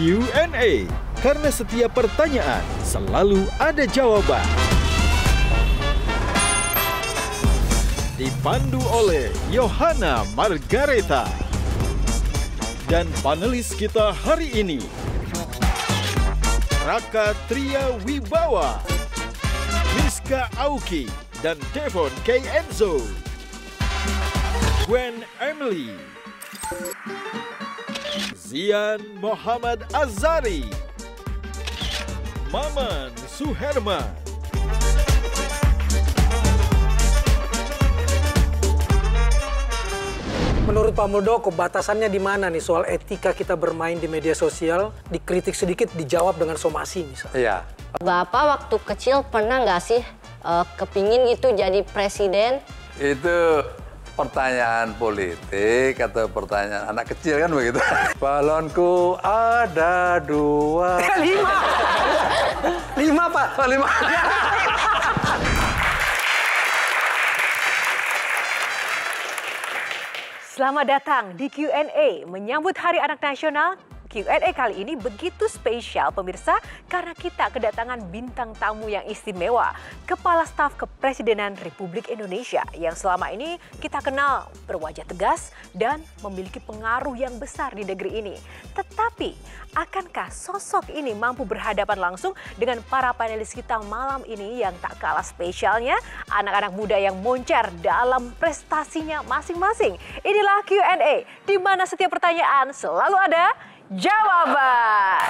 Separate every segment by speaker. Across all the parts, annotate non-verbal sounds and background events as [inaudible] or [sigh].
Speaker 1: Q&A
Speaker 2: karena setiap pertanyaan selalu ada jawaban. Dipandu oleh Yohana Margareta. Dan panelis kita hari ini, Raka Tria Wibawa, Miska Auki, dan Devon K. Enzo. Gwen Emily. Zian Muhammad Azari,
Speaker 3: Maman Suherman,
Speaker 4: Menurut Pak Muldoko, batasannya di mana nih soal etika kita bermain di media sosial, dikritik sedikit, dijawab dengan somasi misalnya?
Speaker 5: Iya.
Speaker 2: Bapak waktu kecil pernah nggak sih uh, kepingin gitu jadi presiden?
Speaker 5: Itu pertanyaan politik atau pertanyaan anak kecil kan begitu. [laughs] Balonku ada dua. [laughs] lima. lima pak. Oh, lima. [laughs]
Speaker 3: Selamat datang di Q&A menyambut Hari Anak Nasional Q&A kali ini begitu spesial pemirsa karena kita kedatangan bintang tamu yang istimewa, Kepala Staf Kepresidenan Republik Indonesia yang selama ini kita kenal berwajah tegas dan memiliki pengaruh yang besar di negeri ini. Tetapi, akankah sosok ini mampu berhadapan langsung dengan para panelis kita malam ini yang tak kalah spesialnya anak-anak muda yang moncer dalam prestasinya masing-masing? Inilah Q&A di mana setiap pertanyaan selalu ada jawaban.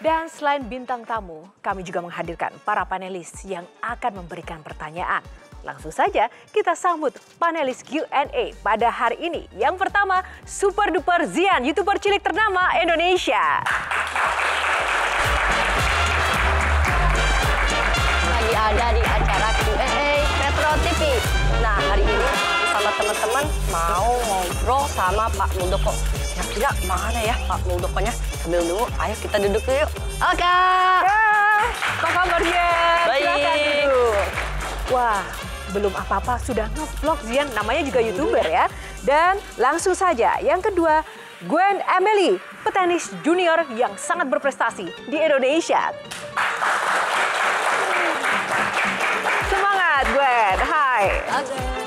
Speaker 3: Dan selain bintang tamu, kami juga menghadirkan para panelis yang akan memberikan pertanyaan. Langsung saja kita sambut panelis Q&A pada hari ini. Yang pertama, Super Duper Zian, YouTuber cilik ternama Indonesia.
Speaker 2: Lagi ada di mau ngobrol sama Pak Muldoko. ya kira
Speaker 3: mana ya Pak Muldokonya? Sambil dulu, ayo kita duduk yuk. oke Kak! Ya,
Speaker 1: apa Baik.
Speaker 3: duduk. Wah, belum apa-apa sudah nge-vlog Zian, namanya juga YouTuber ya. Dan langsung saja, yang kedua, Gwen Emily, petenis junior yang sangat berprestasi di Indonesia. Semangat Gwen, hai. Okay.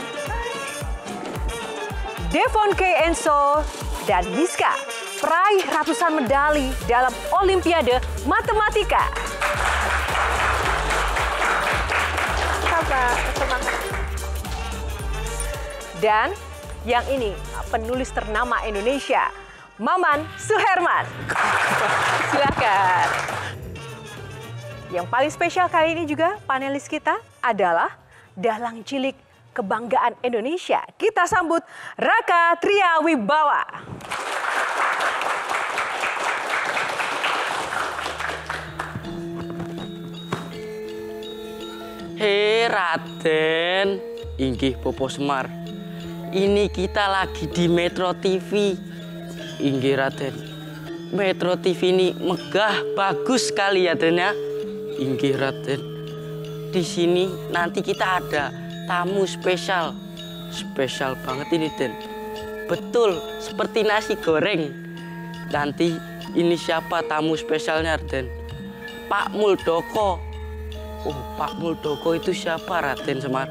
Speaker 3: Devon K. Enso, dan Miska, peraih ratusan medali dalam Olimpiade Matematika. Dan yang ini penulis ternama Indonesia, Maman Suherman. [laughs] Silakan. Yang paling spesial kali ini juga panelis kita adalah dalang cilik kebanggaan Indonesia. Kita sambut Raka Triawibawa.
Speaker 2: Hei Raden, inggih Popo Semar. Ini kita lagi di Metro TV. Inggih Raden. Metro TV ini megah, bagus sekali ya Raden ya. Inggih Raden. Di sini nanti kita ada tamu spesial. Spesial banget ini, Den. Betul, seperti nasi goreng. Nanti ini siapa tamu spesialnya, Den? Pak Muldoko. Oh, Pak Muldoko itu siapa, Raden Semar?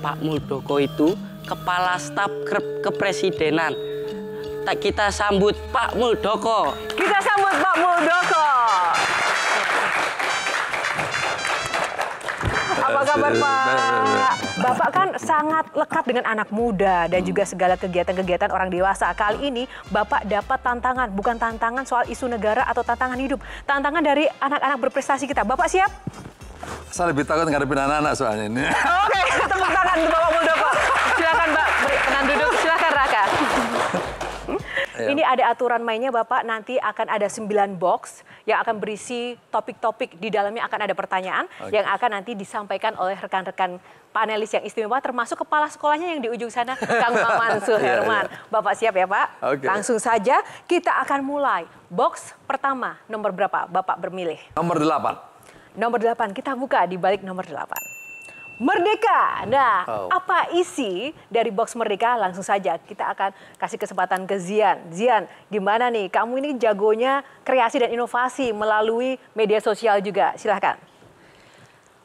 Speaker 2: Pak Muldoko itu kepala staf ke kepresidenan. Kita sambut
Speaker 3: Pak Muldoko. Kita sambut Pak Muldoko.
Speaker 2: Apa
Speaker 4: kabar Pak? Nah, nah, nah,
Speaker 3: Bapak kan sangat lekat dengan anak muda dan juga segala kegiatan-kegiatan orang dewasa. Kali ini Bapak dapat tantangan, bukan tantangan soal isu negara atau tantangan hidup. Tantangan dari anak-anak berprestasi kita. Bapak siap?
Speaker 5: Saya lebih takut ngadepin anak-anak soalnya ini. Oke,
Speaker 3: tepuk tangan untuk Bapak Muldoko.
Speaker 1: Silakan Pak, duduk.
Speaker 3: Iya. Ini ada aturan mainnya Bapak, nanti akan ada 9 box yang akan berisi topik-topik di dalamnya akan ada pertanyaan okay. yang akan nanti disampaikan oleh rekan-rekan panelis yang istimewa termasuk kepala sekolahnya yang di ujung sana Kang [laughs] Maman Suherman. yeah, yeah. Bapak siap ya Pak? Okay. Langsung saja kita akan mulai. Box pertama nomor berapa Bapak bermilih? Nomor
Speaker 5: 8.
Speaker 3: Nomor 8 kita buka di balik nomor 8. Merdeka. Nah, oh. apa isi dari box Merdeka? Langsung saja kita akan kasih kesempatan ke Zian. Zian, gimana nih? Kamu ini jagonya kreasi dan inovasi melalui media sosial juga. Silahkan.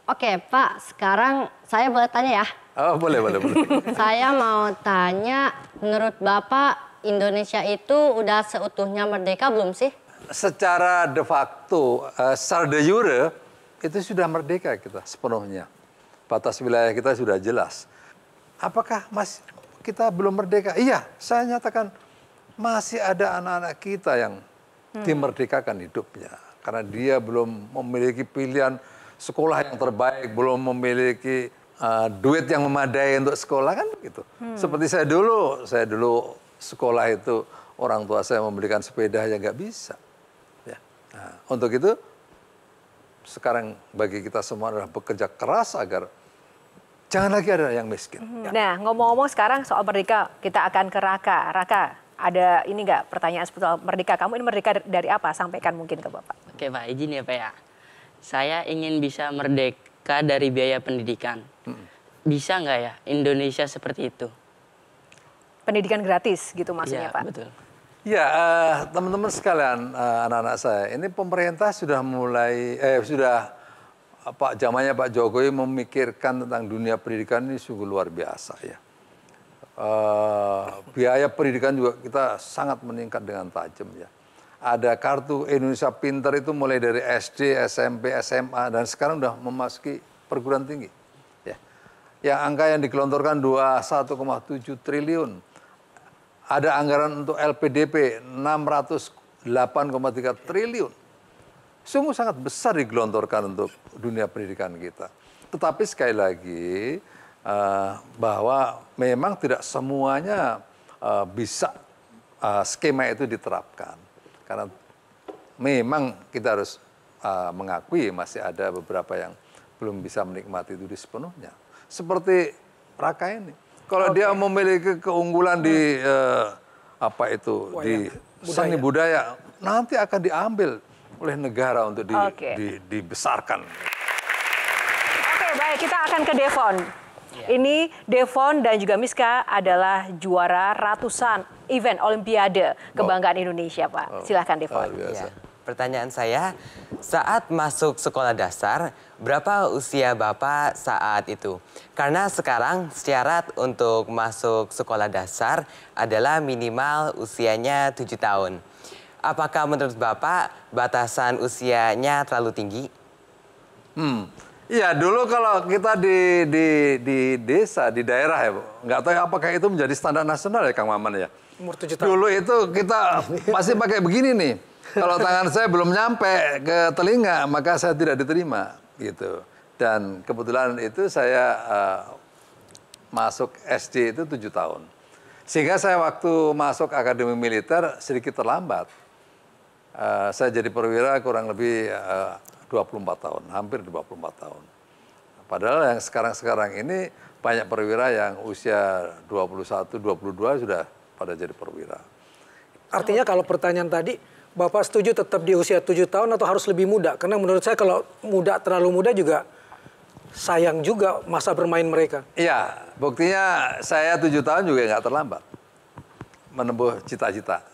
Speaker 3: Oke, Pak. Sekarang saya boleh tanya ya?
Speaker 5: Oh, boleh, boleh, boleh.
Speaker 2: [laughs] saya mau tanya, menurut Bapak, Indonesia itu udah seutuhnya merdeka belum sih?
Speaker 5: Secara de facto, uh, secara de jure, itu sudah merdeka kita sepenuhnya batas wilayah kita sudah jelas. Apakah masih kita belum merdeka? Iya, saya nyatakan masih ada anak-anak kita yang hmm. dimerdekakan hidupnya karena dia belum memiliki pilihan sekolah yang terbaik, belum memiliki uh, duit yang memadai untuk sekolah kan gitu. Hmm. Seperti saya dulu, saya dulu sekolah itu orang tua saya memberikan sepeda yang nggak bisa. Ya. Nah, untuk itu sekarang bagi kita semua adalah bekerja keras agar jangan lagi ada yang miskin.
Speaker 3: Hmm. Ya. Nah, ngomong-ngomong sekarang soal merdeka, kita akan ke Raka. Raka, ada ini nggak pertanyaan soal merdeka? Kamu ini merdeka dari apa? Sampaikan mungkin ke Bapak. Oke Pak,
Speaker 2: izin ya Pak ya. Saya ingin bisa merdeka dari biaya pendidikan. Hmm. Bisa nggak ya Indonesia
Speaker 5: seperti itu?
Speaker 3: Pendidikan gratis gitu maksudnya ya, Pak? betul.
Speaker 5: Ya, teman eh, teman-teman sekalian, anak eh, anak-anak saya, ini pemerintah sudah mulai, eh, sudah eh, Pak zamannya Pak Jokowi memikirkan tentang dunia pendidikan ini sungguh luar biasa ya. Uh, biaya pendidikan juga kita sangat meningkat dengan tajam ya. Ada kartu Indonesia Pintar itu mulai dari SD, SMP, SMA dan sekarang sudah memasuki perguruan tinggi. Ya. Yang angka yang dikelontorkan tujuh triliun ada anggaran untuk LPDP 608,3 triliun. Sungguh sangat besar digelontorkan untuk dunia pendidikan kita. Tetapi sekali lagi eh, bahwa memang tidak semuanya eh, bisa eh, skema itu diterapkan. Karena memang kita harus mengakui masih ada beberapa yang belum bisa menikmati itu sepenuhnya. Seperti Raka ini. Kalau okay. dia memiliki keunggulan hmm. di eh, apa itu Wayang. di budaya. seni budaya, nanti akan diambil oleh negara untuk di, okay. di, dibesarkan. Oke,
Speaker 3: okay, baik kita akan ke Devon. Ya. Ini Devon dan juga Miska adalah juara ratusan event Olimpiade kebanggaan Indonesia, Pak. Oh, Silahkan Devon. Oh, biasa. Ya.
Speaker 6: Pertanyaan saya, saat masuk sekolah dasar, berapa usia Bapak saat itu? Karena sekarang syarat untuk masuk sekolah dasar adalah minimal usianya 7 tahun. Apakah menurut Bapak batasan usianya terlalu tinggi?
Speaker 5: Hmm, Iya dulu kalau kita di, di, di desa, di daerah ya Bu. Nggak tahu apakah itu menjadi standar nasional ya Kang Maman ya. Umur 7 tahun. Dulu itu kita pasti pakai begini nih. Kalau tangan saya belum nyampe ke telinga, maka saya tidak diterima gitu. Dan kebetulan itu saya uh, masuk SD itu tujuh tahun. Sehingga saya waktu masuk akademi militer sedikit terlambat. Uh, saya jadi perwira kurang lebih eh, uh, 24 tahun, hampir 24 tahun. Padahal yang sekarang-sekarang ini banyak perwira yang usia 21, 22 sudah pada jadi perwira. Artinya
Speaker 4: kalau pertanyaan tadi, Bapak setuju tetap di usia 7 tahun atau harus lebih muda? Karena menurut saya kalau muda terlalu muda juga sayang juga masa bermain mereka.
Speaker 5: Iya, buktinya saya 7 tahun juga nggak terlambat menembus cita-cita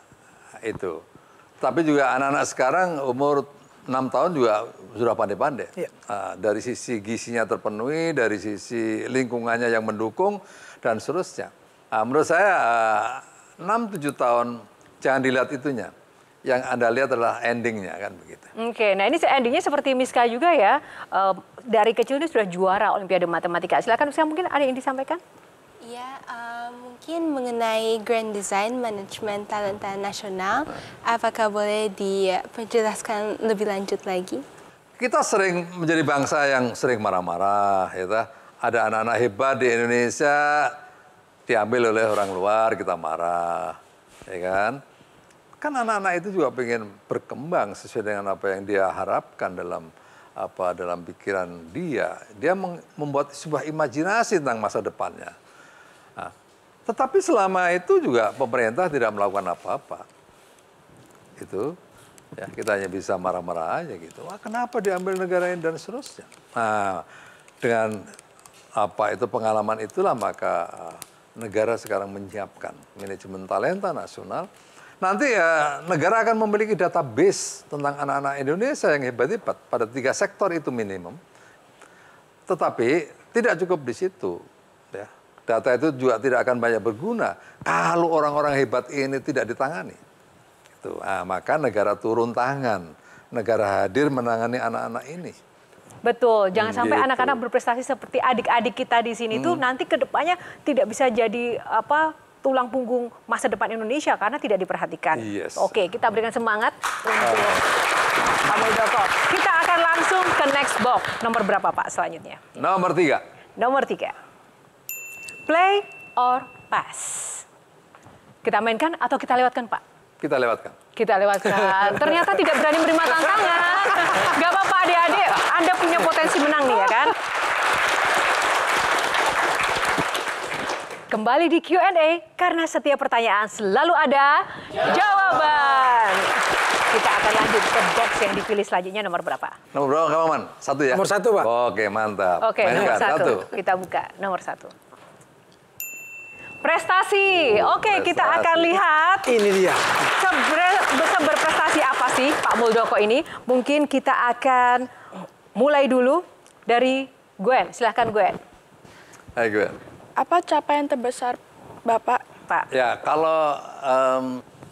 Speaker 5: itu. Tapi juga anak-anak sekarang umur 6 tahun juga sudah pandai-pandai. Ya. dari sisi gisinya terpenuhi, dari sisi lingkungannya yang mendukung, dan seterusnya. Ah, menurut saya 6-7 ah, tahun jangan dilihat itunya yang Anda lihat adalah endingnya kan begitu.
Speaker 3: Oke, okay, nah ini endingnya seperti Miska juga ya. E, dari kecil ini sudah juara Olimpiade Matematika. Silakan Miska mungkin ada yang disampaikan? Iya,
Speaker 1: uh, mungkin mengenai Grand Design Management Talenta Nasional, apakah boleh diperjelaskan lebih lanjut lagi?
Speaker 5: Kita sering menjadi bangsa yang sering marah-marah, ya ada anak-anak hebat di Indonesia diambil oleh orang luar, kita marah, ya kan? kan anak-anak itu juga pengen berkembang sesuai dengan apa yang dia harapkan dalam apa dalam pikiran dia. Dia membuat sebuah imajinasi tentang masa depannya. Nah, tetapi selama itu juga pemerintah tidak melakukan apa-apa. Itu ya kita hanya bisa marah-marah aja gitu. Wah, kenapa diambil negara ini dan seterusnya. Nah, dengan apa itu pengalaman itulah maka eh, negara sekarang menyiapkan manajemen talenta nasional Nanti ya negara akan memiliki database tentang anak-anak Indonesia yang hebat-hebat pada tiga sektor itu minimum. Tetapi tidak cukup di situ. Ya. Data itu juga tidak akan banyak berguna kalau orang-orang hebat ini tidak ditangani. itu Nah, maka negara turun tangan, negara hadir menangani anak-anak ini.
Speaker 3: Betul, jangan sampai anak gitu. anak-anak berprestasi seperti adik-adik kita di sini hmm. tuh nanti kedepannya tidak bisa jadi apa tulang punggung masa depan Indonesia karena tidak diperhatikan.
Speaker 5: Yes. Oke,
Speaker 3: kita berikan semangat untuk Pak Muldoko. Kita akan langsung ke next box. Nomor berapa Pak selanjutnya?
Speaker 5: Nomor tiga.
Speaker 3: Nomor tiga. Play or pass. Kita mainkan atau kita lewatkan Pak? Kita lewatkan. Kita lewatkan. Ternyata tidak berani menerima tantangan.
Speaker 5: Gak apa-apa adik-adik, Anda punya
Speaker 3: potensi menang nih ya kan? Kembali di Q&A karena setiap pertanyaan selalu ada jawaban. Kita akan lanjut ke box yang dipilih selanjutnya nomor berapa?
Speaker 5: Nomor berapa Kak Maman? Satu ya? Nomor satu Pak. Oke mantap. Oke Mainkan. nomor satu. satu.
Speaker 3: Kita buka nomor satu. Prestasi. Oh, Oke prestasi. kita akan lihat. Ini dia. Seber, seberprestasi apa sih Pak Muldoko ini? Mungkin kita akan mulai dulu dari Gwen. Silahkan Gwen. Hai Gwen apa capaian
Speaker 6: terbesar Bapak?
Speaker 5: Pak. Ya, kalau um,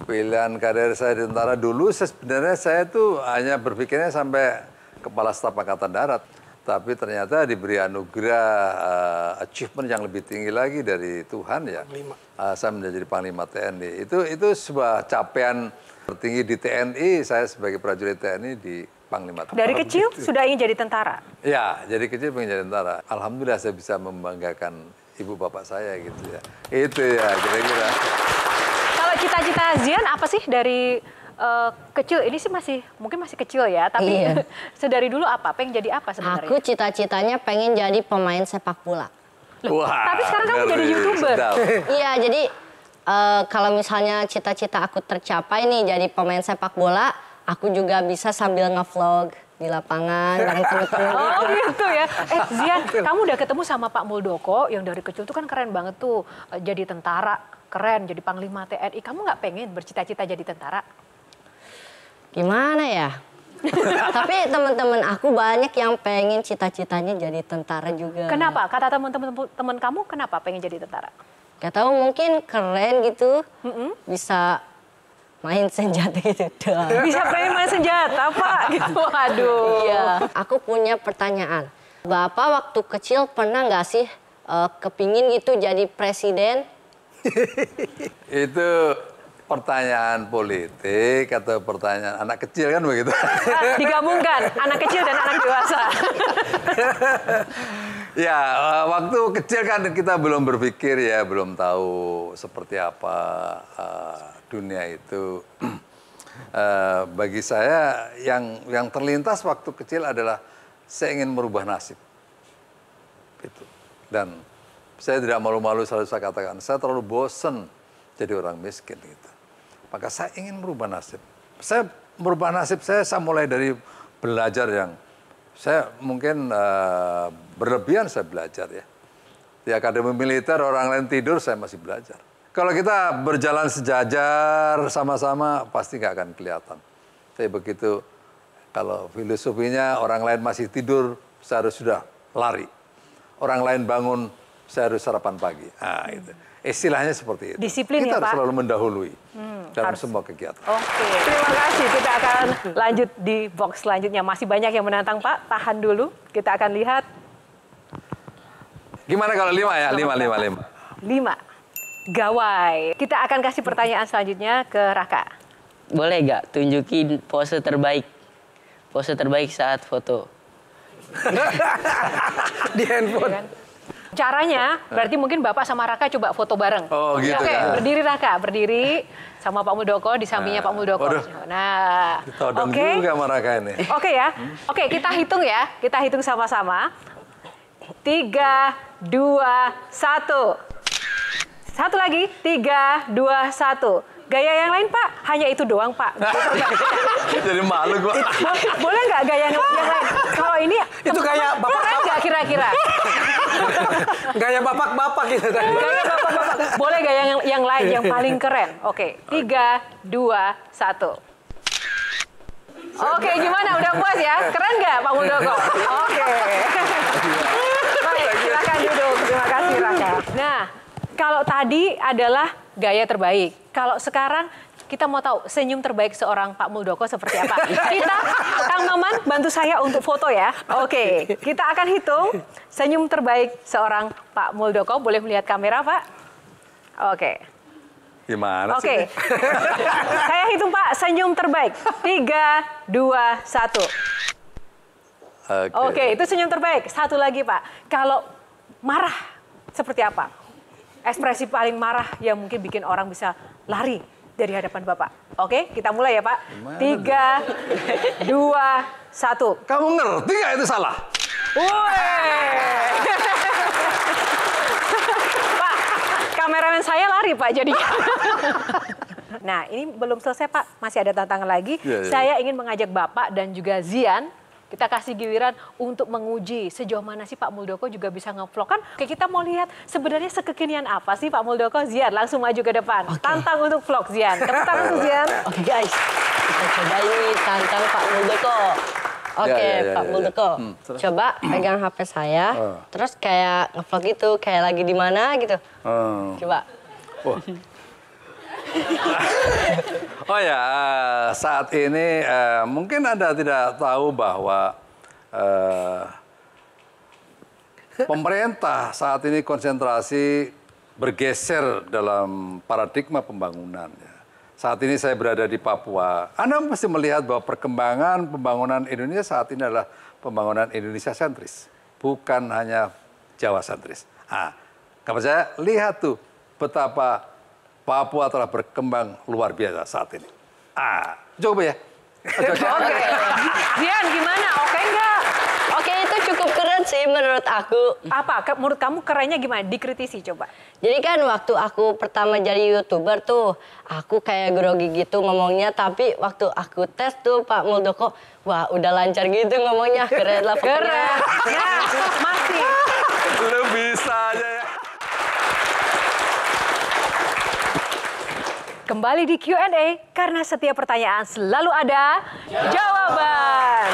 Speaker 5: pilihan karir saya di tentara dulu sebenarnya saya tuh hanya berpikirnya sampai kepala staf angkatan darat, tapi ternyata diberi anugerah uh, achievement yang lebih tinggi lagi dari Tuhan ya. Uh, saya menjadi panglima TNI. Itu itu sebuah capaian tertinggi di TNI. Saya sebagai prajurit TNI di panglima tentara. Dari kecil sudah
Speaker 3: ingin jadi tentara?
Speaker 5: Ya, jadi kecil ingin jadi tentara. Alhamdulillah saya bisa membanggakan ibu bapak saya gitu ya. Itu ya kira-kira.
Speaker 3: Kalau cita-cita Zian apa sih dari uh, kecil ini sih masih mungkin masih kecil ya, tapi iya. [laughs] sedari dulu apa? Pengen jadi apa sebenarnya? Aku cita-citanya
Speaker 2: pengen jadi pemain sepak
Speaker 3: bola.
Speaker 5: Loh, Wah, tapi sekarang kamu jadi youtuber. [laughs] iya,
Speaker 2: jadi uh, kalau misalnya cita-cita aku tercapai nih jadi pemain sepak bola, aku juga bisa sambil ngevlog di lapangan yang kecil [laughs] Oh gitu ya. Eh Zian, [laughs] kamu
Speaker 3: udah ketemu sama Pak Muldoko yang dari kecil tuh kan keren banget tuh eh, jadi tentara, keren jadi panglima TNI. Kamu nggak pengen bercita-cita jadi tentara?
Speaker 2: Gimana ya?
Speaker 3: [laughs] Tapi teman-teman aku banyak yang pengen
Speaker 2: cita-citanya jadi tentara juga.
Speaker 3: Kenapa? Kata teman-teman kamu kenapa pengen jadi tentara?
Speaker 2: Gak tahu mungkin keren gitu. Mm -hmm. Bisa main senjata [laughs] gitu. dong Bisa [laughs] pengen main senjata, Pak? [laughs] Gitu, aduh. Iya, aku punya pertanyaan. Bapak waktu kecil pernah nggak sih uh, kepingin gitu jadi presiden?
Speaker 5: itu pertanyaan politik atau pertanyaan anak kecil kan begitu? Ah,
Speaker 3: digabungkan, anak kecil dan anak dewasa.
Speaker 5: ya, eh, waktu kecil kan kita belum berpikir ya, belum tahu seperti apa. Uh, dunia itu. Uh, [clears throat] bagi saya yang yang terlintas waktu kecil adalah saya ingin merubah nasib. Itu. Dan saya tidak malu-malu selalu saya katakan, saya terlalu bosen jadi orang miskin gitu. Maka saya ingin merubah nasib. Saya merubah nasib saya saya mulai dari belajar yang saya mungkin uh, berlebihan saya belajar ya. Di akademi militer orang lain tidur saya masih belajar. Kalau kita berjalan sejajar sama-sama pasti nggak akan kelihatan. Tapi begitu kalau filosofinya orang lain masih tidur, saya harus sudah lari. Orang lain bangun, saya harus sarapan pagi. Nah, itu. Istilahnya seperti itu. Disiplin kita ya, harus Pak? selalu mendahului hmm, dalam harus. semua kegiatan. Oke, okay.
Speaker 3: terima kasih. Kita akan lanjut di box selanjutnya. Masih banyak yang menantang Pak. Tahan dulu. Kita akan lihat.
Speaker 5: Gimana kalau lima ya? Lima, lima, lima.
Speaker 3: Lima gawai. Kita akan kasih pertanyaan selanjutnya ke Raka.
Speaker 5: Boleh
Speaker 2: gak tunjukin pose terbaik? Pose terbaik saat foto. [laughs]
Speaker 4: Di handphone.
Speaker 3: Caranya berarti mungkin Bapak sama Raka coba foto bareng. Oh gitu. Oke, kan. berdiri Raka, berdiri sama Pak Muldoko di sampingnya Pak nah, Muldoko. Waduh. Nah, oke. Okay. juga sama Raka ini. Oke okay ya. Oke, okay, kita hitung ya. Kita hitung sama-sama. Tiga, dua, satu. Satu lagi, tiga, dua, satu. Gaya yang lain Pak, hanya itu doang Pak.
Speaker 4: [laughs] Jadi malu gue.
Speaker 6: [laughs]
Speaker 3: Boleh nggak gaya yang, lain? Kalau ini itu kayak bapak kira-kira?
Speaker 4: [laughs] gaya bapak-bapak gitu Gaya bapak-bapak.
Speaker 3: Boleh gaya yang yang lain yang paling keren. Oke, tiga, dua, satu. Oke, gimana? Udah puas ya? Keren nggak Pak Muldoko? Oke. Kalau tadi adalah gaya terbaik. Kalau sekarang kita mau tahu senyum terbaik seorang Pak Muldoko seperti apa. [laughs] Kita, Kang Maman, bantu saya untuk foto ya. Oke, kita akan hitung senyum terbaik seorang Pak Muldoko. Boleh melihat kamera, Pak? Oke.
Speaker 5: Gimana Oke. Okay.
Speaker 4: [laughs]
Speaker 3: saya hitung, Pak, senyum terbaik. Tiga, dua, satu.
Speaker 5: Oke, okay. itu
Speaker 3: senyum terbaik. Satu lagi, Pak. Kalau marah, seperti apa? ekspresi paling marah yang mungkin bikin orang bisa lari dari hadapan Bapak. Oke, kita mulai ya Pak. Gimana Tiga, dua, satu. Kamu ngerti nggak itu salah? Woi. Pak, kameramen saya lari Pak Jadi, nah, ini belum selesai Pak, masih ada tantangan lagi. Ya, ya. Saya ingin mengajak Bapak dan juga Zian kita kasih giliran untuk menguji sejauh mana sih Pak Muldoko juga bisa ngevlog kan. Oke, kita mau lihat sebenarnya sekekinian apa sih Pak Muldoko? Zian, langsung maju ke depan. Okay. Tantang untuk vlog Zian. Tantang untuk Zian.
Speaker 2: Oke okay, guys, kita coba
Speaker 3: ini tantang Pak Muldoko. Ya,
Speaker 5: Oke, okay, ya, ya, ya, Pak ya, ya. Muldoko. Hmm.
Speaker 2: Coba pegang HP saya, uh. terus kayak ngevlog itu, kayak lagi di mana gitu.
Speaker 5: Uh. Coba. Wah, [laughs] oh ya, eh, saat ini eh, mungkin Anda tidak tahu bahwa eh, pemerintah saat ini konsentrasi bergeser dalam paradigma pembangunan. Ya. Saat ini saya berada di Papua. Anda mesti melihat bahwa perkembangan pembangunan Indonesia saat ini adalah pembangunan Indonesia sentris, bukan hanya Jawa sentris. Ah, kamu saya lihat tuh betapa Papua telah berkembang luar biasa saat ini. Ah, coba ya. [laughs] Oke.
Speaker 3: Okay. Dian, gimana? Oke okay enggak? Oke, okay, itu cukup keren sih menurut aku. Apa? Menurut kamu kerennya gimana? Dikritisi coba. Jadi kan
Speaker 2: waktu aku pertama jadi YouTuber tuh, aku kayak grogi gitu ngomongnya. Tapi waktu aku tes tuh Pak Muldoko, wah udah lancar gitu ngomongnya. Keren lah Keren. Ya,
Speaker 5: masih. Lu bisa aja
Speaker 3: Kembali di Q&A karena setiap pertanyaan selalu ada
Speaker 1: jawaban.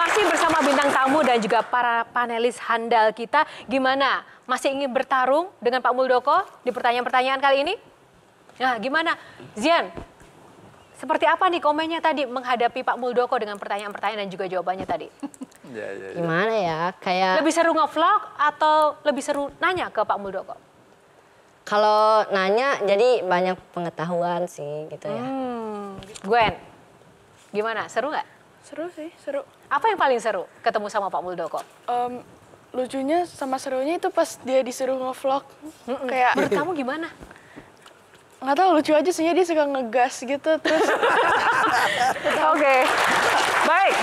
Speaker 3: Masih bersama bintang tamu dan juga para panelis handal kita. Gimana? Masih ingin bertarung dengan Pak Muldoko di pertanyaan-pertanyaan kali ini? Nah, gimana? Zian, seperti apa nih komennya tadi menghadapi Pak Muldoko dengan pertanyaan-pertanyaan dan juga jawabannya tadi?
Speaker 5: Ya, ya,
Speaker 2: ya. Gimana ya? Kayak lebih
Speaker 3: seru ngevlog atau lebih seru nanya ke Pak Muldoko?
Speaker 2: Kalau nanya jadi banyak pengetahuan sih gitu ya. Hmm.
Speaker 3: Gwen, gimana? Seru nggak? Seru sih, seru. Apa yang paling seru ketemu sama Pak Muldoko? Um, lucunya sama serunya itu pas dia disuruh ngevlog. Mm -mm. Kayak menurut gimana? Nggak tahu lucu aja sih dia suka ngegas gitu
Speaker 1: terus. [laughs] Oke. Okay. Baik.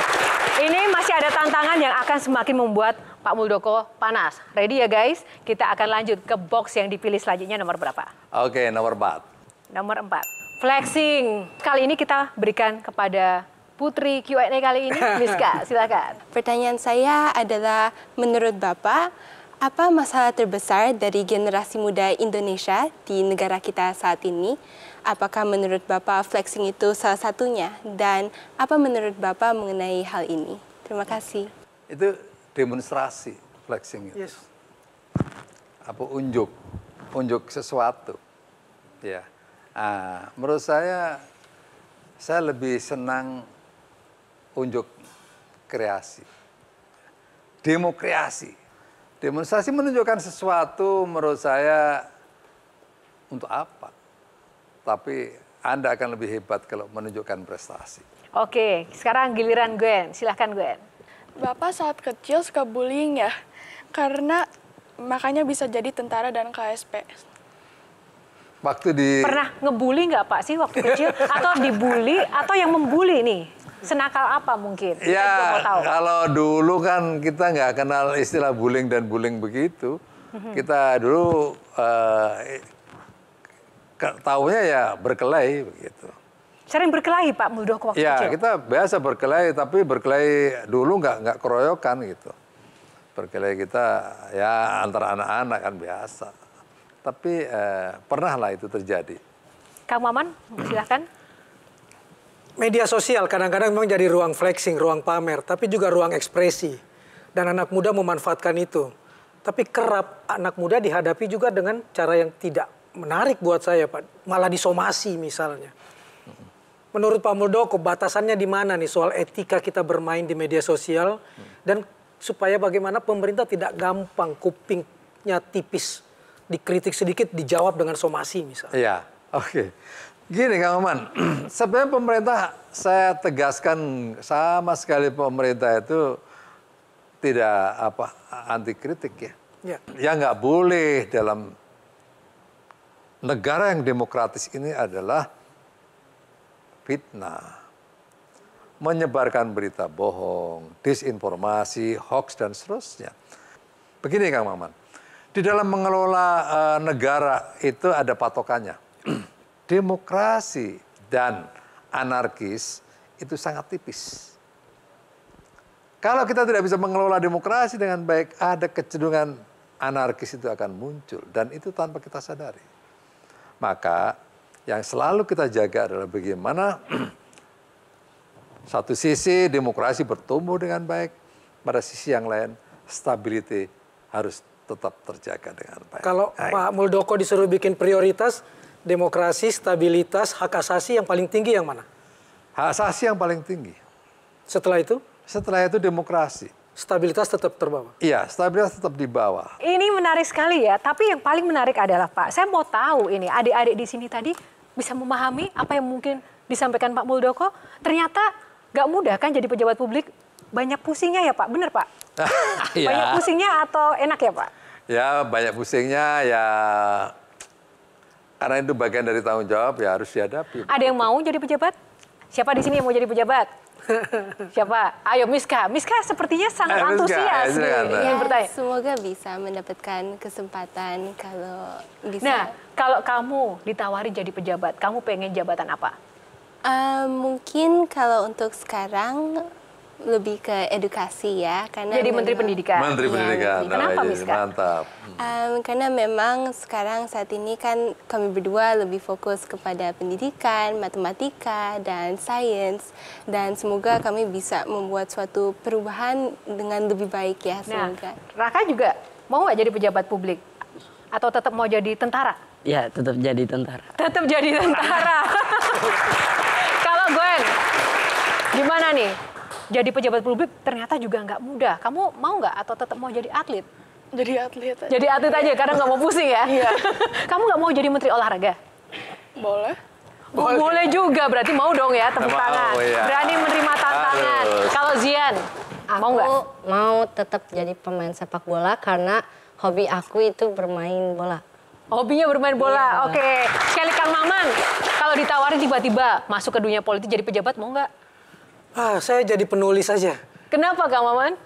Speaker 1: Ini masih ada tantangan yang akan
Speaker 3: semakin membuat Pak Muldoko panas. Ready ya guys? Kita akan lanjut ke box yang dipilih selanjutnya nomor berapa?
Speaker 5: Oke, nomor 4.
Speaker 3: Nomor 4. Flexing.
Speaker 1: Kali ini kita berikan kepada Putri Q&A kali
Speaker 3: ini. [laughs] Miska,
Speaker 1: silakan. Pertanyaan saya adalah menurut Bapak, apa masalah terbesar dari generasi muda Indonesia di negara kita saat ini? Apakah menurut Bapak flexing itu salah satunya? Dan apa menurut Bapak mengenai hal ini? Terima kasih.
Speaker 5: Itu demonstrasi flexing itu. Yes. Apa unjuk, unjuk sesuatu. Ya. Nah, menurut saya saya lebih senang unjuk kreasi. Demokrasi. Demonstrasi menunjukkan sesuatu menurut saya untuk apa? Tapi Anda akan lebih hebat kalau menunjukkan prestasi.
Speaker 3: Oke, sekarang giliran Gwen. Silahkan Gwen. Bapak
Speaker 1: saat kecil suka bullying ya? Karena makanya bisa jadi tentara dan KSP.
Speaker 5: Waktu di... Pernah
Speaker 1: ngebully nggak Pak sih waktu kecil? atau
Speaker 5: dibully?
Speaker 3: Atau yang membully nih? Senakal apa mungkin? Ya, tahu.
Speaker 5: kalau dulu kan kita nggak kenal istilah bullying dan bullying begitu. Kita dulu uh, eh, tahunya ya berkelahi begitu.
Speaker 3: Sering berkelahi Pak Muldoko waktu ya, kecil? Ya,
Speaker 5: kita biasa berkelahi, tapi berkelahi dulu nggak nggak keroyokan gitu. Berkelahi kita ya antara anak-anak kan biasa. Tapi eh, lah itu terjadi.
Speaker 3: Kang Maman, silahkan.
Speaker 4: Media sosial kadang-kadang memang jadi ruang flexing, ruang pamer, tapi juga ruang ekspresi. Dan anak muda memanfaatkan itu. Tapi kerap anak muda dihadapi juga dengan cara yang tidak menarik buat saya, Pak. Malah disomasi misalnya menurut Pak Muldoko batasannya di mana nih soal etika kita bermain di media sosial dan supaya bagaimana pemerintah tidak gampang kupingnya tipis dikritik sedikit dijawab dengan somasi misalnya.
Speaker 5: Iya, oke. Okay. Gini Kang Oman, [clears throat] sebenarnya pemerintah saya tegaskan sama sekali pemerintah itu tidak apa anti kritik ya. Ya, ya nggak boleh dalam negara yang demokratis ini adalah fitnah, menyebarkan berita bohong, disinformasi, hoax, dan seterusnya. Begini Kang Maman, di dalam mengelola uh, negara itu ada patokannya. [clears throat] Demokrasi dan anarkis itu sangat tipis. Kalau kita tidak bisa mengelola demokrasi dengan baik, ada kecenderungan anarkis itu akan muncul dan itu tanpa kita sadari. Maka yang selalu kita jaga adalah bagaimana [clears throat] satu sisi demokrasi bertumbuh dengan baik, pada sisi yang lain stability harus tetap terjaga dengan
Speaker 4: baik. Kalau nah, Pak Muldoko disuruh bikin prioritas demokrasi, stabilitas, hak asasi yang paling tinggi yang
Speaker 5: mana? Hak asasi yang paling tinggi. Setelah itu? Setelah itu demokrasi stabilitas tetap terbawa. Iya, stabilitas tetap di bawah.
Speaker 3: Ini menarik sekali ya, tapi yang paling menarik adalah Pak, saya mau tahu ini adik-adik di sini tadi bisa memahami apa yang mungkin disampaikan Pak Muldoko. Ternyata nggak mudah kan jadi pejabat publik. Banyak pusingnya ya Pak, bener Pak?
Speaker 5: [laughs] Ya. Banyak
Speaker 3: pusingnya atau enak ya Pak?
Speaker 5: Ya banyak pusingnya ya karena itu bagian dari tanggung jawab ya harus dihadapi.
Speaker 3: Ada yang mau jadi pejabat? Siapa di sini yang mau jadi pejabat? Siapa? Ayo Miska. Miska sepertinya sangat
Speaker 2: eh, antusias Miska, Ya, bertanya.
Speaker 1: Semoga bisa mendapatkan kesempatan kalau bisa. Nah, kalau kamu ditawari jadi pejabat, kamu pengen jabatan apa? Uh, mungkin kalau untuk sekarang lebih ke edukasi ya karena jadi memang, Menteri iya, Pendidikan.
Speaker 5: Menteri Pendidikan. Ya, Kenapa Miska? Mantap.
Speaker 1: Um, karena memang sekarang saat ini kan kami berdua lebih fokus kepada pendidikan, matematika dan sains dan semoga kami bisa membuat suatu perubahan dengan lebih baik ya nah, semoga. Nah, Raka juga mau nggak jadi pejabat publik atau tetap mau
Speaker 3: jadi tentara?
Speaker 2: Ya, tetap jadi tentara.
Speaker 3: Tetap jadi tentara. [laughs] Kalau gue gimana nih? jadi pejabat publik ternyata juga nggak mudah. Kamu mau nggak atau tetap mau jadi atlet? Jadi atlet aja. Jadi atlet aja, karena nggak mau pusing ya? Iya. [laughs] Kamu nggak mau jadi menteri olahraga? Boleh. Oh, boleh. Boleh juga, berarti mau dong ya tepuk
Speaker 1: tangan. Ya. Berani menerima tantangan. Kalau
Speaker 3: Zian, aku mau nggak?
Speaker 2: Mau tetap jadi pemain sepak bola karena hobi aku itu bermain bola.
Speaker 3: Hobinya bermain bola, iya, oke. Okay. Sekali Kang Maman, kalau ditawarin tiba-tiba masuk ke dunia politik jadi pejabat mau nggak?
Speaker 4: Ah, saya jadi penulis saja. Kenapa, Kang Maman?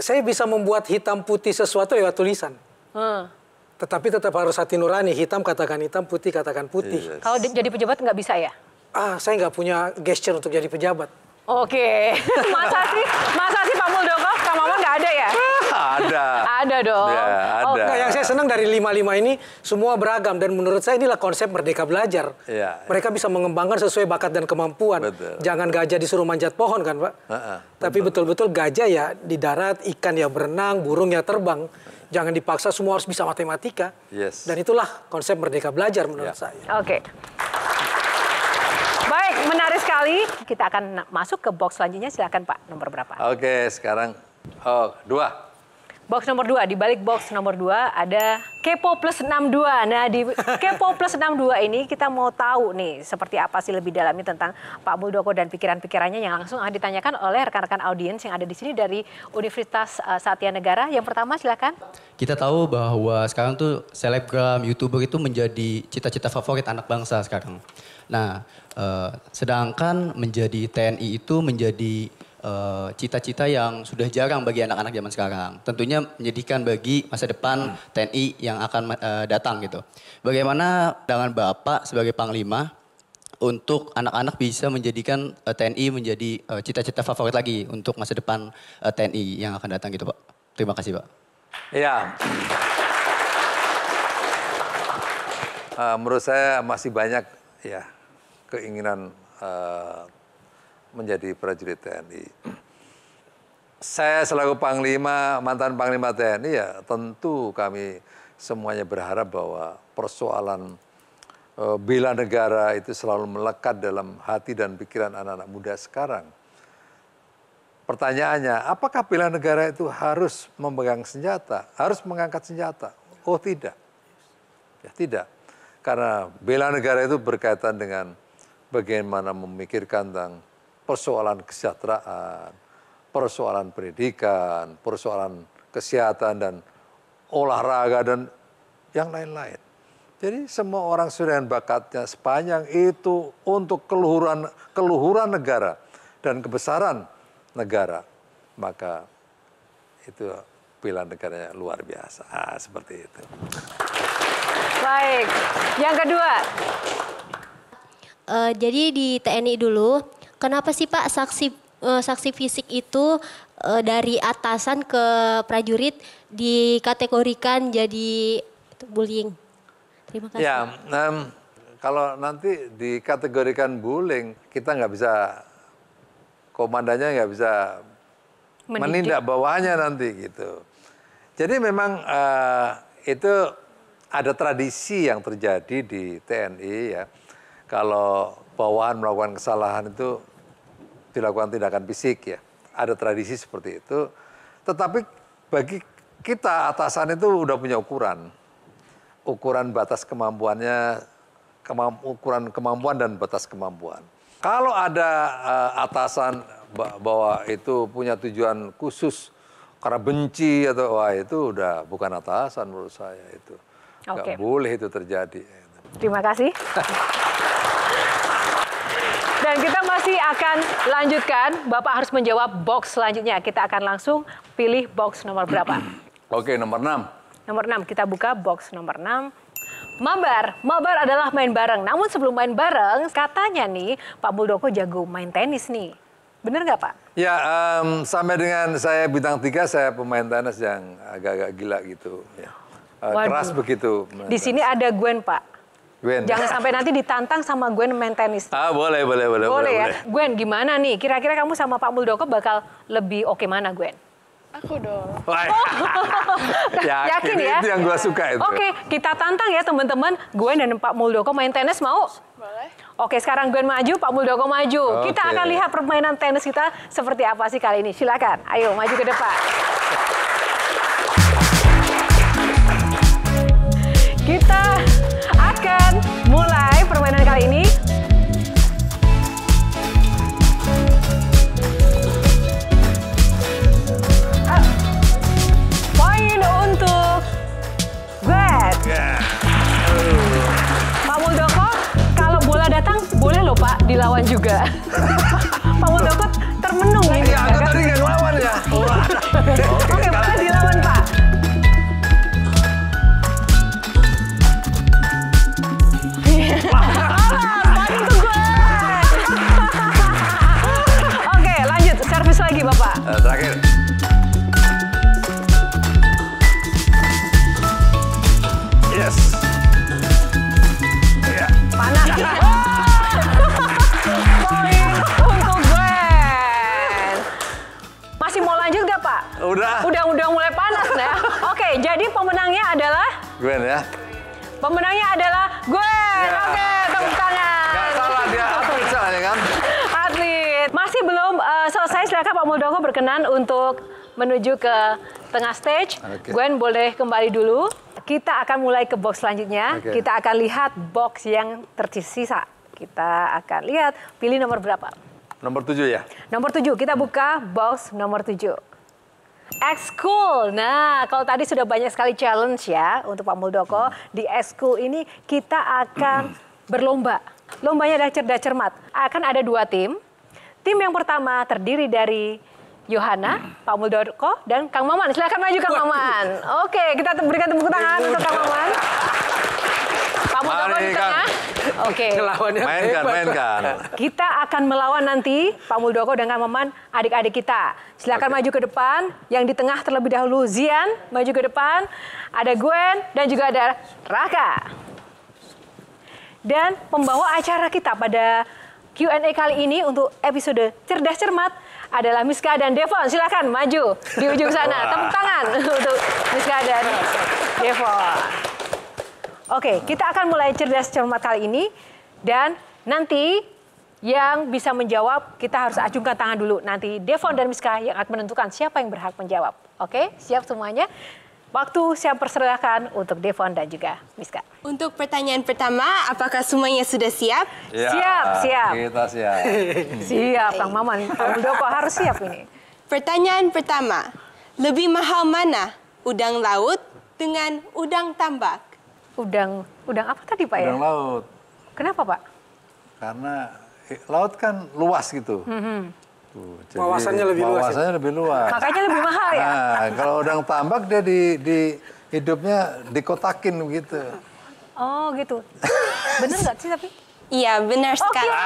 Speaker 4: Saya bisa membuat hitam putih sesuatu lewat tulisan. Hmm. Tetapi tetap harus hati nurani. Hitam katakan hitam, putih katakan putih. Yes. Kalau
Speaker 3: jadi pejabat nggak bisa ya?
Speaker 4: Ah, saya nggak punya gesture untuk jadi pejabat.
Speaker 3: Oke. [laughs] masa sih? Masa sih Pak Muldoko? Kak Mama nggak ada ya?
Speaker 5: ada. ada dong. Ya, oh, ada. Oh, nah, yang saya
Speaker 4: senang dari lima-lima ini semua beragam dan menurut saya inilah konsep merdeka belajar. Ya, ya. Mereka bisa mengembangkan sesuai bakat dan kemampuan. Betul. Jangan gajah disuruh manjat pohon kan, Pak? Uh -uh, Tapi betul-betul gajah ya di darat, ikan ya berenang, burung ya terbang. Jangan dipaksa semua harus bisa matematika. Yes. Dan itulah konsep merdeka belajar menurut ya. saya. Oke. Okay
Speaker 3: menarik sekali. Kita akan masuk ke box selanjutnya. Silakan Pak, nomor berapa?
Speaker 5: Oke, sekarang oh, dua.
Speaker 3: Box nomor 2, di balik box nomor 2 ada Kepo Plus 62. Nah, di Kepo Plus 62 ini kita mau tahu nih seperti apa sih lebih dalamnya tentang Pak Muldoko dan pikiran-pikirannya yang langsung akan ditanyakan oleh rekan-rekan audiens yang ada di sini dari Universitas eh, Satya Negara. Yang pertama silakan.
Speaker 4: Kita tahu bahwa sekarang tuh selebgram, YouTuber itu menjadi cita-cita favorit anak bangsa sekarang. Nah, eh, sedangkan menjadi TNI itu menjadi Eh, cita-cita uh, yang sudah jarang bagi anak-anak zaman sekarang. Tentunya menyedihkan bagi masa depan hmm. TNI yang akan uh, datang gitu. Bagaimana dengan Bapak sebagai Panglima untuk anak-anak bisa menjadikan uh, eh, TNI menjadi cita-cita uh, favorit lagi untuk masa depan uh, TNI yang akan datang gitu Pak. Terima kasih Pak.
Speaker 5: Iya. Uh, menurut saya masih banyak ya keinginan uh, menjadi prajurit TNI. Saya selaku Panglima, mantan Panglima TNI ya tentu kami semuanya berharap bahwa persoalan e, bela negara itu selalu melekat dalam hati dan pikiran anak-anak muda sekarang. Pertanyaannya, apakah bela negara itu harus memegang senjata, harus mengangkat senjata? Oh tidak, ya tidak. Karena bela negara itu berkaitan dengan bagaimana memikirkan tentang persoalan kesejahteraan, persoalan pendidikan, persoalan kesehatan dan olahraga dan yang lain-lain. Jadi semua orang sudah yang bakatnya sepanjang itu untuk keluhuran keluhuran negara dan kebesaran negara, maka itu pilihan negaranya luar biasa. Ah, seperti itu.
Speaker 3: Baik.
Speaker 2: Yang kedua. Uh, jadi di TNI dulu Kenapa sih Pak saksi uh, saksi fisik itu uh, dari atasan ke prajurit dikategorikan jadi bullying?
Speaker 1: Terima kasih.
Speaker 5: Ya, um, kalau nanti dikategorikan bullying, kita nggak bisa komandannya nggak bisa menindak bawahnya nanti gitu. Jadi memang uh, itu ada tradisi yang terjadi di TNI ya. Kalau bawaan melakukan kesalahan itu dilakukan tindakan fisik ya. Ada tradisi seperti itu. Tetapi bagi kita atasan itu udah punya ukuran. Ukuran batas kemampuannya, kemamp ukuran kemampuan dan batas kemampuan. Kalau ada uh, atasan bahwa itu punya tujuan khusus karena benci atau wah itu udah bukan atasan menurut saya itu. Okay. Gak boleh itu terjadi. Terima kasih. [laughs]
Speaker 3: masih akan lanjutkan. Bapak harus menjawab box selanjutnya. Kita akan langsung pilih box nomor berapa.
Speaker 5: [clears throat] Oke, nomor 6.
Speaker 3: Nomor 6, kita buka box nomor 6. Mabar, mabar adalah main bareng. Namun sebelum main bareng, katanya nih Pak Muldoko jago main tenis nih. Bener nggak Pak?
Speaker 5: Ya, um, sampai dengan saya bintang tiga, saya pemain tenis yang agak-agak gila gitu. Ya. Eh, keras begitu. Di sini
Speaker 3: ada Gwen Pak.
Speaker 5: Gwen. Jangan sampai nanti
Speaker 3: ditantang sama Gwen main tenis. Ah,
Speaker 5: boleh, boleh, boleh. Boleh, boleh ya. Boleh.
Speaker 3: Gwen, gimana nih? Kira-kira kamu sama Pak Muldoko bakal lebih oke okay mana, Gwen?
Speaker 1: Aku dong. Oh. [laughs] [laughs] Yakin, Yakin ya? Itu
Speaker 5: yang gue suka itu. Oke, okay,
Speaker 3: kita tantang ya teman-teman. Gwen dan Pak Muldoko main tenis mau? Boleh. Oke, sekarang Gwen maju, Pak Muldoko maju. Okay. Kita akan lihat permainan tenis kita seperti apa sih kali ini. Silakan. Ayo, maju ke depan. kita menuju ke tengah stage. Okay. Gwen boleh kembali dulu. Kita akan mulai ke box selanjutnya. Okay. Kita akan lihat box yang tersisa. Kita akan lihat pilih nomor berapa.
Speaker 5: Nomor tujuh ya?
Speaker 3: Nomor tujuh Kita buka box nomor tujuh X-School. Nah, kalau tadi sudah banyak sekali challenge ya untuk Pak Muldoko. Di X-School ini kita akan [clears throat] berlomba. Lombanya adalah cerdas cermat. Akan ada dua tim. Tim yang pertama terdiri dari Yohana, hmm. Pak Muldoko, dan Kang Maman. Silahkan maju Kang Maman. Oke, kita berikan tepuk tangan untuk Kang Maman.
Speaker 5: Pak Muldoko di tengah. Oke. Lawannya mainkan, hebat. mainkan.
Speaker 3: Kita akan melawan nanti Pak Muldoko dan Kang Maman, adik-adik kita. Silahkan okay. maju ke depan. Yang di tengah terlebih dahulu Zian maju ke depan. Ada Gwen dan juga ada Raka. Dan pembawa acara kita pada Q&A kali ini untuk episode Cerdas Cermat adalah Miska dan Devon. silakan maju di ujung sana. Tepuk tangan [laughs] untuk Miska dan Devon. Oke, kita akan mulai cerdas cermat kali ini. Dan nanti yang bisa menjawab, kita harus acungkan tangan dulu. Nanti Devon dan Miska yang akan menentukan siapa yang berhak menjawab. Oke, siap semuanya? Waktu saya persilakan untuk Devon dan juga Miska.
Speaker 1: Untuk pertanyaan pertama, apakah semuanya sudah siap? Ya, siap, siap.
Speaker 5: Kita siap. [laughs]
Speaker 1: siap, Kang Maman. Kang kok harus siap ini. Pertanyaan pertama, lebih mahal mana? Udang laut dengan udang tambak? Udang, udang apa tadi Pak udang ya? Udang laut. Kenapa Pak?
Speaker 5: Karena eh, laut kan luas gitu. Mm -hmm Gitu. Jadi, wawasannya lebih luas. Ya? Wawasannya lebih luas.
Speaker 3: Makanya
Speaker 2: lebih
Speaker 4: mahal ya.
Speaker 5: Nah, kalau udang tambak dia di, di hidupnya dikotakin begitu.
Speaker 1: Oh gitu. Bener nggak sih tapi? Iya bener oh, sekali. Okay.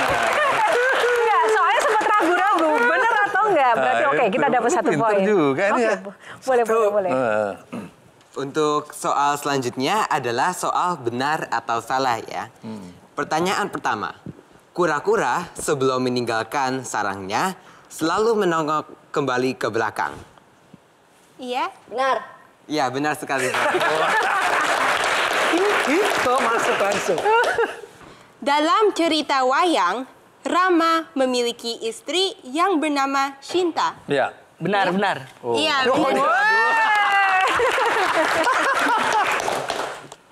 Speaker 1: Iya, iya. Enggak, soalnya sempat ragu-ragu. Bener atau enggak? Nah, Berarti oke okay, kita dapat satu
Speaker 3: poin. juga okay. ya. Boleh, boleh, boleh. [clears throat]
Speaker 6: Untuk soal selanjutnya adalah soal benar atau salah ya. Hmm. Pertanyaan pertama, Kura-kura sebelum meninggalkan sarangnya selalu menengok kembali ke belakang.
Speaker 1: Iya, benar.
Speaker 6: Iya, benar sekali. [laughs]
Speaker 4: Oh.
Speaker 1: Gitu, Itu masuk langsung. Dalam cerita wayang, Rama memiliki istri yang bernama Shinta.
Speaker 4: Iya, benar,
Speaker 2: ya.
Speaker 6: benar. Oh. Iya, oh, benar. Iya.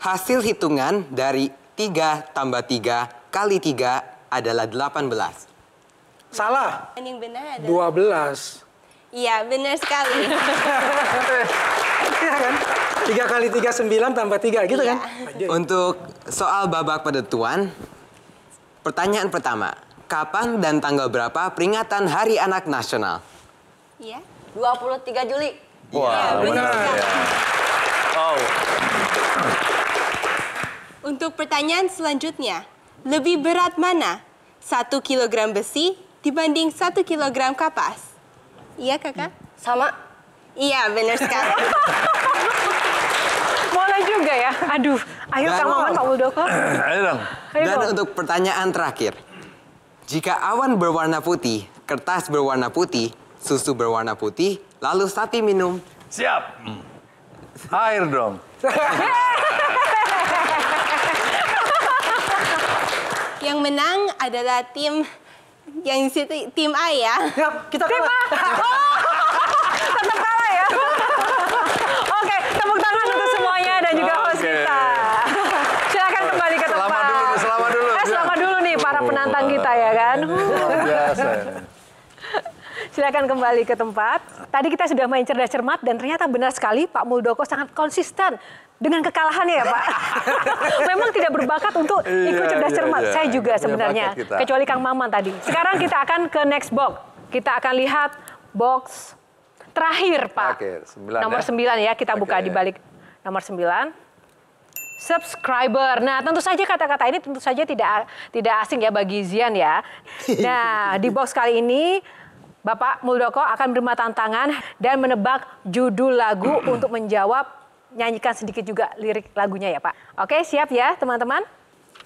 Speaker 6: Hasil hitungan dari 3 tambah 3 kali 3 adalah
Speaker 4: 18.
Speaker 1: Salah. Dan Yang benar
Speaker 4: adalah 12.
Speaker 1: Iya, benar sekali. [laughs] Iya kan?
Speaker 4: 3 kali 3 9 tambah
Speaker 6: 3 gitu kan? iya. kan? Untuk soal babak penentuan, pertanyaan pertama. Kapan dan tanggal berapa peringatan Hari Anak Nasional?
Speaker 1: Iya, 23 Juli.
Speaker 5: Wah, wow, ya, benar. benar. Ya. Wow.
Speaker 1: Untuk pertanyaan selanjutnya, lebih berat mana? Satu kilogram besi dibanding satu kilogram kapas. Iya kakak? Sama. Iya benar sekali. [laughs] Boleh juga ya.
Speaker 6: Aduh, ayo Kang Maman, Pak Muldoko. [clears throat]
Speaker 5: Ayo dong. Dan untuk
Speaker 6: pertanyaan terakhir. Jika awan berwarna putih, kertas berwarna putih, susu berwarna putih, lalu sapi minum. Siap. Air dong. [laughs]
Speaker 1: Yang menang adalah tim yang situ tim A ya. ya tim A. [laughs] tetap kalah ya. Oke, tepuk tangan untuk semuanya dan juga host
Speaker 5: kita.
Speaker 3: Silakan kembali ke tempat. Selama
Speaker 5: dulu, Eh, selama dulu nih para penantang kita ya kan. Luar ya.
Speaker 3: Silakan kembali ke tempat. Tadi kita sudah main cerdas cermat dan ternyata benar sekali Pak Muldoko sangat konsisten dengan kekalahannya ya Pak. [laughs] Memang tidak berbakat untuk iya, ikut cerdas iya, cermat. Iya. Saya juga sebenarnya, kecuali Kang Maman tadi. Sekarang kita akan ke next box. Kita akan lihat box terakhir
Speaker 5: Pak. Oke, sembilan, Nomor ya. 9 ya, kita Oke, buka di balik
Speaker 3: nomor 9 subscriber. Nah, tentu saja kata-kata ini tentu saja tidak tidak asing ya bagi Zian ya. [laughs] Nah, di box kali ini Bapak Muldoko akan berima tantangan dan menebak judul lagu untuk menjawab nyanyikan sedikit juga lirik lagunya ya Pak. Oke siap ya teman-teman.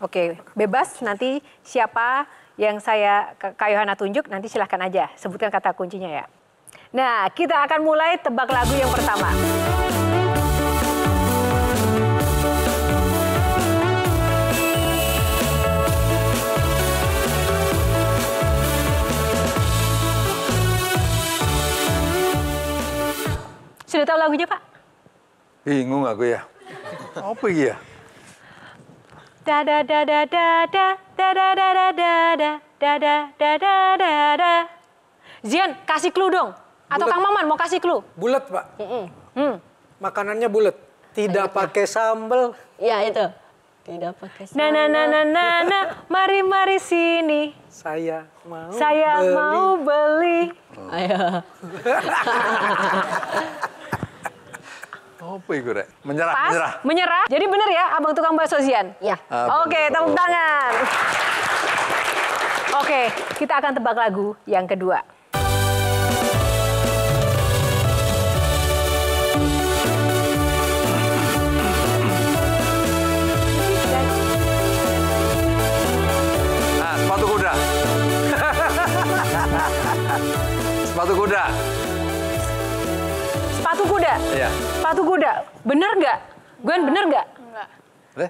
Speaker 3: Oke bebas nanti siapa yang saya Kak Yohana tunjuk nanti silahkan aja sebutkan kata kuncinya ya. Nah kita akan mulai tebak lagu yang pertama. Sudah tahu lagunya Pak?
Speaker 5: Bingung aku ya. Apa ya?
Speaker 3: Da da da da da da da da da da da da da da da da da. Zian, kasih clue dong. Atau Kang Maman mau kasih clue?
Speaker 4: Bulat, Pak. Makanannya bulat. Tidak pakai sambal. Iya, itu. Tidak pakai sambal. Nah, nah, nah, nah, nah,
Speaker 3: mari mari sini.
Speaker 5: Saya mau Saya beli. mau
Speaker 3: beli. Ayo.
Speaker 5: Apa itu, Rek? Menyerah, Pas, menyerah.
Speaker 3: Menyerah. Jadi benar ya, abang tukang bakso Zian? Ya. Oke, okay, tepuk tangan. Oke, okay, kita akan tebak lagu yang kedua.
Speaker 6: Ah, sepatu kuda.
Speaker 5: [laughs] sepatu kuda.
Speaker 3: Sepatu kuda. Iya sepatu kuda. Bener nggak? Gwen bener nggak? Enggak.
Speaker 5: Leh?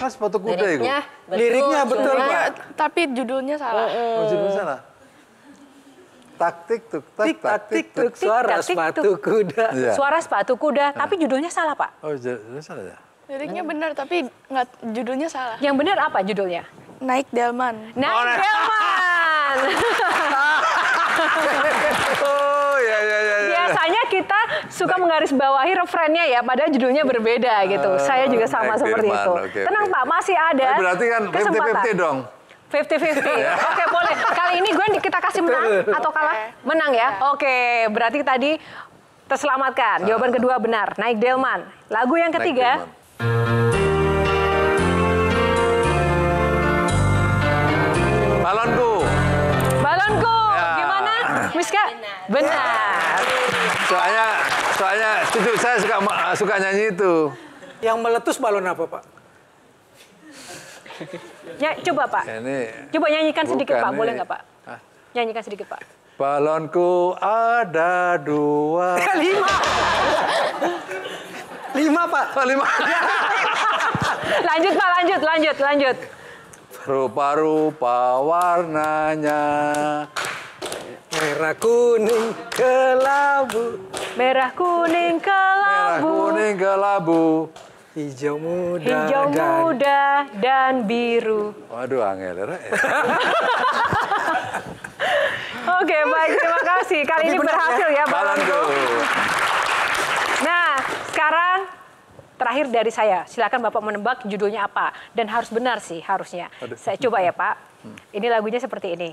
Speaker 5: Kan sepatu kuda itu. Liriknya, betul, Liriknya betul, Pak. Iya,
Speaker 3: tapi judulnya
Speaker 2: salah. Oh, judulnya salah.
Speaker 5: Taktik tuk tak taktik tuk suara iya. sepatu kuda. Ya. Suara
Speaker 3: sepatu kuda, tapi judulnya salah, Pak.
Speaker 5: Oh, judulnya salah ya?
Speaker 3: Liriknya
Speaker 1: benar tapi nggak judulnya salah. Yang benar apa judulnya? Naik Delman. Naik oh, Delman.
Speaker 3: [laughs] [laughs] suka menggarisbawahi referennya ya, padahal judulnya berbeda gitu. Uh, Saya juga sama eh, seperti man. itu. Okay, Tenang okay. Pak, masih ada. Tapi berarti kan 50-50 dong. 50-50. [laughs] Ya. Oke, boleh. Kali ini gue kita kasih menang [laughs] atau kalah? Menang ya. Oke, okay, berarti tadi terselamatkan. Jawaban kedua benar. Naik Delman. Lagu yang ketiga. Balon optimis kak? Benar. Benar.
Speaker 5: Soalnya soalnya cucu saya suka suka nyanyi itu. Yang meletus
Speaker 4: balon apa pak?
Speaker 3: Ya, coba pak. Ya, ini coba nyanyikan sedikit pak, ini. boleh nggak pak? Hah? Nyanyikan sedikit pak.
Speaker 5: Balonku ada dua.
Speaker 3: [laughs] lima. lima pak. Oh, lima. [laughs] lanjut pak, lanjut, lanjut, lanjut.
Speaker 5: Rupa-rupa warnanya Merah kuning kelabu.
Speaker 4: Merah kuning kelabu. Merah kuning
Speaker 5: kelabu. Hijau muda, Hijau dan... muda
Speaker 3: dan biru.
Speaker 5: Waduh, angel ya. ya.
Speaker 6: [laughs]
Speaker 3: Oke, baik. Terima kasih. Kali Tapi ini ya. berhasil ya, ya Nah, sekarang terakhir dari saya. Silakan Bapak menebak judulnya apa. Dan harus benar sih harusnya. Saya coba ya, Pak. Hmm. Ini lagunya seperti ini.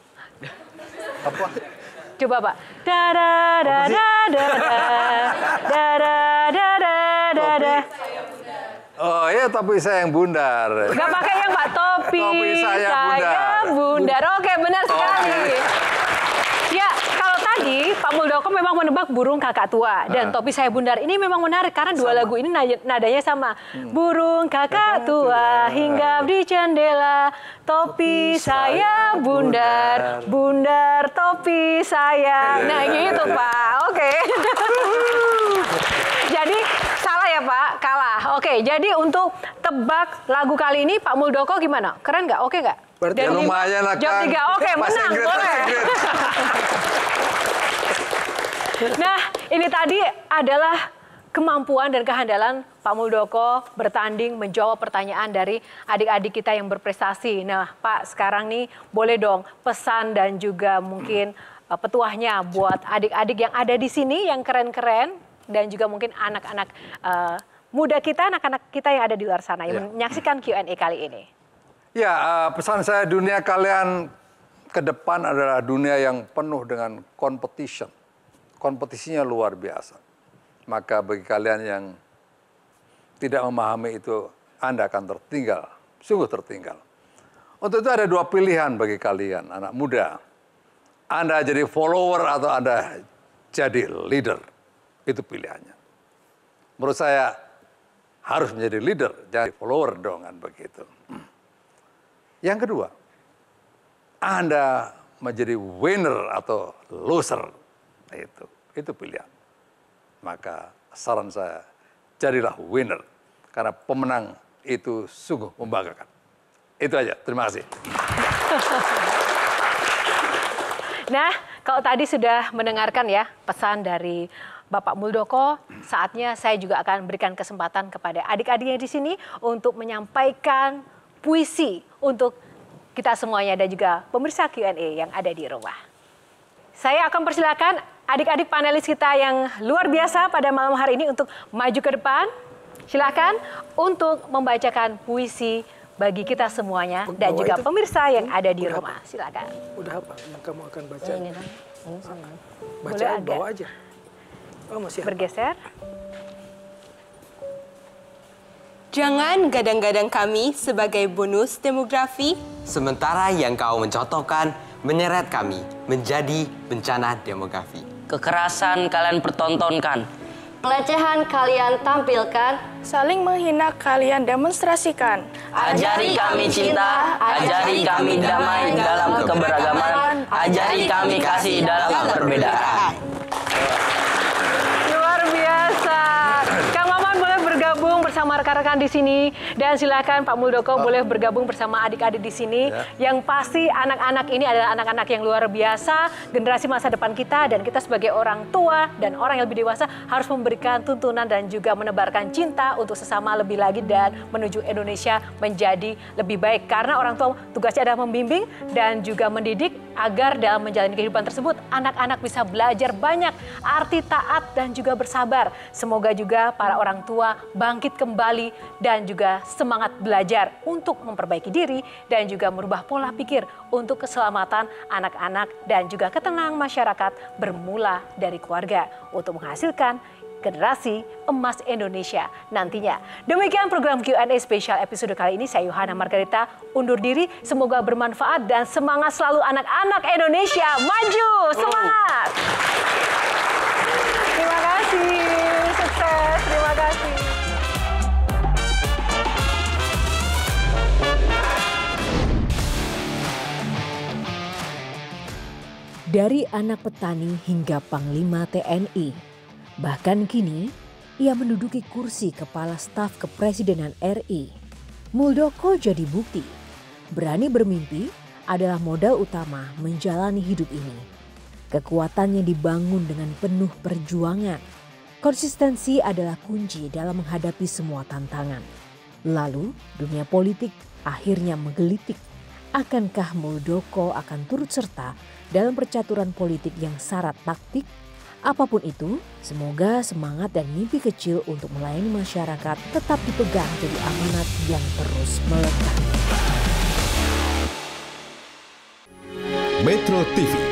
Speaker 5: Apa? Coba
Speaker 3: Pak. Da da da da da da da da da da da.
Speaker 5: Oh iya topi saya yang bundar. Gak pakai
Speaker 3: yang Pak topi. Topi saya, saya bundar. bundar. Oke benar sekali tadi Pak Muldoko memang menebak burung kakak tua. Dan ah. topi saya bundar ini memang menarik karena dua sama. lagu ini nadanya sama. Hmm. Burung kakak tua hingga ah. di jendela, topi saya bundar, bundar topi saya. Iya. Nah gitu Pak, oke. [laughs] Jadi salah ya Pak, kalah. Oke, jadi untuk tebak lagu kali ini Pak Muldoko gimana? Keren nggak? Oke okay nggak?
Speaker 4: Berarti Dan lumayan lah kan. oke okay, menang,
Speaker 1: Inggris,
Speaker 3: boleh. [laughs] nah, ini tadi adalah kemampuan dan kehandalan Pak Muldoko bertanding menjawab pertanyaan dari adik-adik kita yang berprestasi. Nah, Pak, sekarang nih boleh dong pesan dan juga mungkin eh, petuahnya buat adik-adik yang ada di sini yang keren-keren dan juga mungkin anak-anak uh, muda kita, anak-anak kita yang ada di luar sana yang ya. menyaksikan Q&A kali ini.
Speaker 5: Ya, eh, pesan saya dunia kalian ke depan adalah dunia yang penuh dengan competition. Kompetisinya luar biasa. Maka bagi kalian yang tidak memahami itu, Anda akan tertinggal, sungguh tertinggal. Untuk itu ada dua pilihan bagi kalian, anak muda. Anda jadi follower atau Anda jadi leader. Itu pilihannya. Menurut saya harus menjadi leader, jadi follower dong kan begitu. Hmm. Yang kedua, Anda menjadi winner atau loser. Nah, itu, itu pilihan. Maka saran saya, jadilah winner. Karena pemenang itu sungguh membanggakan. Itu aja, terima kasih. [laughs]
Speaker 3: Nah, kalau tadi sudah mendengarkan ya pesan dari Bapak Muldoko, saatnya saya juga akan berikan kesempatan kepada adik-adiknya di sini untuk menyampaikan puisi untuk kita semuanya dan juga pemirsa Q&A yang ada di rumah. Saya akan persilakan adik-adik panelis kita yang luar biasa pada malam hari ini untuk maju ke depan. Silakan untuk membacakan puisi bagi kita semuanya dan Bawa juga pemirsa yang ada di rumah. Silakan.
Speaker 4: Udah apa yang kamu akan baca? Ini, ini. Bacaan bawa aja. Oh, masih
Speaker 1: bergeser. Apa? Jangan gadang-gadang kami sebagai bonus demografi.
Speaker 6: Sementara yang kau mencotokkan menyeret kami menjadi bencana demografi. Kekerasan kalian pertontonkan.
Speaker 2: Pelecehan kalian tampilkan. Saling menghina kalian demonstrasikan. Ajari kami cinta, ajari kami damai dalam keberagaman.
Speaker 1: Ajari kami kasih dalam perbedaan.
Speaker 3: bersama rekan-rekan di sini dan silakan Pak Muldoko boleh bergabung bersama adik-adik di sini. Ya. Yang pasti anak-anak ini adalah anak-anak yang luar biasa, generasi masa depan kita dan kita sebagai orang tua dan orang yang lebih dewasa harus memberikan tuntunan dan juga menebarkan cinta untuk sesama lebih lagi dan menuju Indonesia menjadi lebih baik karena orang tua tugasnya adalah membimbing dan juga mendidik agar dalam menjalani kehidupan tersebut anak-anak bisa belajar banyak arti taat dan juga bersabar. Semoga juga para orang tua bangkit kembali kembali dan juga semangat belajar untuk memperbaiki diri dan juga merubah pola pikir untuk keselamatan anak-anak dan juga ketenangan masyarakat bermula dari keluarga untuk menghasilkan generasi emas Indonesia nantinya. Demikian program Q&A spesial episode kali ini. Saya Yohana Margarita undur diri. Semoga bermanfaat dan semangat selalu anak-anak Indonesia. Maju, semangat. Terima kasih, sukses. Terima kasih. Dari anak petani hingga Panglima TNI. Bahkan kini, ia menduduki kursi Kepala Staf Kepresidenan RI. Muldoko jadi bukti. Berani bermimpi adalah modal utama menjalani hidup ini. Kekuatannya dibangun dengan penuh perjuangan. Konsistensi adalah kunci dalam menghadapi semua tantangan. Lalu, dunia politik akhirnya menggelitik. Akankah Muldoko akan turut serta dalam percaturan politik yang syarat taktik, apapun itu, semoga semangat dan mimpi kecil untuk melayani masyarakat tetap dipegang jadi amanat yang terus melekat.
Speaker 5: Metro TV